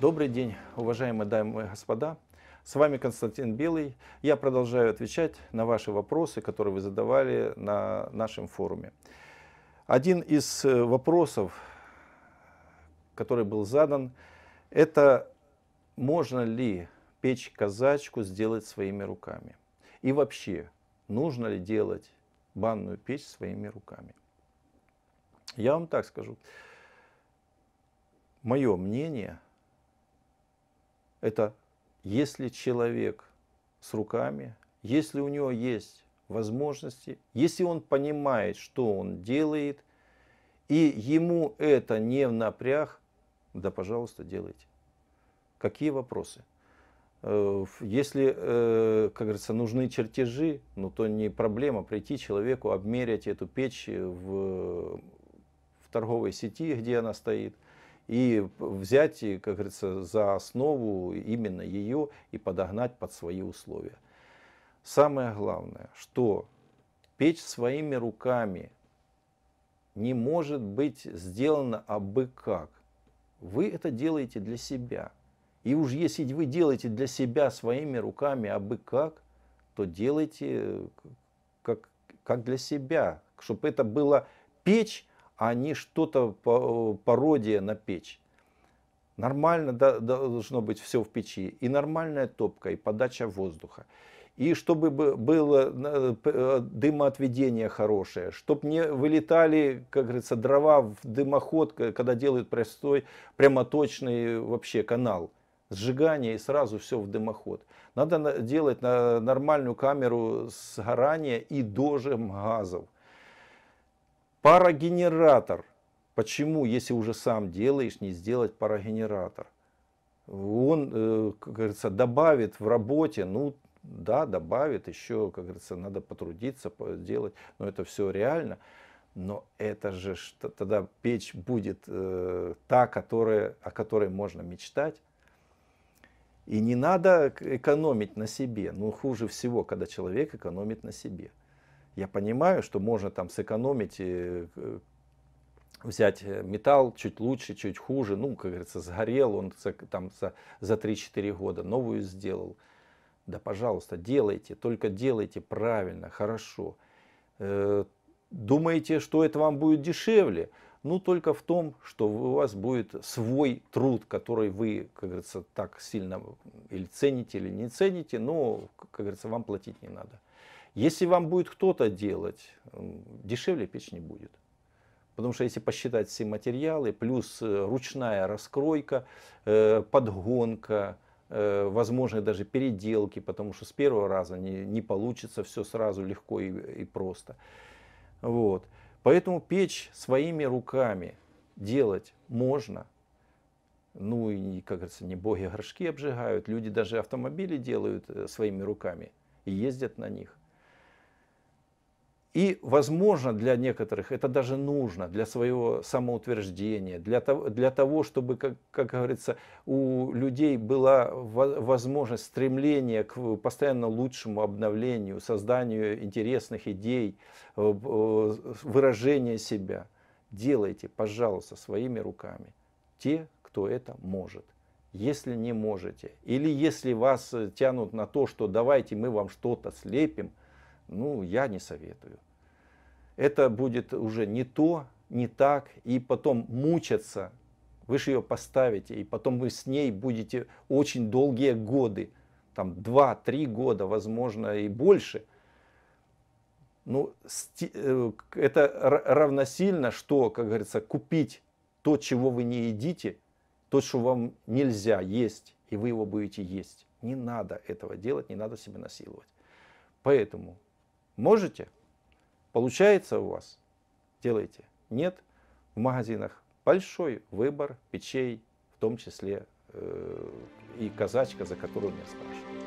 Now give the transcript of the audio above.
Добрый день, уважаемые дамы и господа. С вами Константин Белый. Я продолжаю отвечать на ваши вопросы, которые вы задавали на нашем форуме. Один из э, вопросов, который был задан, это можно ли печь казачку сделать своими руками? И вообще, нужно ли делать банную печь своими руками? Я вам так скажу. Мое мнение – это если человек с руками, если у него есть возможности, если он понимает, что он делает, и ему это не в напряг, да, пожалуйста, делайте. Какие вопросы? Э, если, э, как говорится, нужны чертежи, ну то не проблема прийти человеку, обмерять эту печь в, в торговой сети, где она стоит – и взять, как говорится, за основу именно ее и подогнать под свои условия. Самое главное, что печь своими руками не может быть сделана абы как. Вы это делаете для себя. И уж если вы делаете для себя своими руками абы как, то делайте э, как, как для себя, чтобы это была печь а не что-то э, пародия на печь. Нормально должно быть все в печи. И нормальная топка, и подача воздуха. И чтобы было э, э, дымоотведение хорошее, чтобы не вылетали, как говорится, дрова в дымоход, когда делают простой прямоточный вообще канал. Сжигание и сразу все в дымоход. Надо делать нормальную камеру сгорания и дожим газов. Парогенератор. Почему, если уже сам делаешь, не сделать парогенератор? Он, э, как говорится, добавит в работе, ну да, добавит, еще, как говорится, надо потрудиться, сделать, но это все реально. Но это же что, тогда печь будет э, та, которая, о которой можно мечтать. И не надо экономить на себе. Ну, хуже всего, когда человек экономит на себе. Я понимаю, что можно там сэкономить, э, э, взять э, металл чуть лучше, чуть хуже, ну, как говорится, сгорел он там за, за 3-4 года, новую сделал. Да, пожалуйста, делайте, только делайте правильно, хорошо. Думаете, что это вам будет дешевле? Ну, только в том, что у вас будет свой труд, который вы, как говорится, так сильно или цените, или не цените, но, как говорится, вам платить не надо. Если вам будет кто-то делать, дешевле печь не будет. Потому что если посчитать все материалы, плюс э, ручная раскройка, э, подгонка, э, возможны даже переделки, потому что с первого раза не, не получится все сразу легко и, и просто. Вот. Поэтому печь своими руками делать можно. Ну и, как говорится, не боги а горшки обжигают, люди даже автомобили делают своими руками и ездят на них. И, возможно, для некоторых это даже нужно, для своего самоутверждения, для того, для того чтобы, как, как говорится, у людей была возможность стремления к постоянно лучшему обновлению, созданию интересных идей, э, э, выражения себя. Делайте, пожалуйста, своими руками. Те, кто это может. Если не можете, или если вас э, тянут на то, что давайте мы вам что-то слепим – ну, я не советую. Это будет уже не то, не так, и потом мучаться. Вы же ее поставите, и потом вы с ней будете очень долгие годы, там 2-3 года, возможно, и больше. Ну, э, это равносильно, что, как говорится, купить то, чего вы не едите, то, что вам нельзя есть, и вы его будете есть. Не надо этого делать, не надо себя насиловать. Поэтому Можете? Получается у вас? Делайте. Нет? В магазинах большой выбор печей, в том числе э, и казачка, за которую меня спрашивают.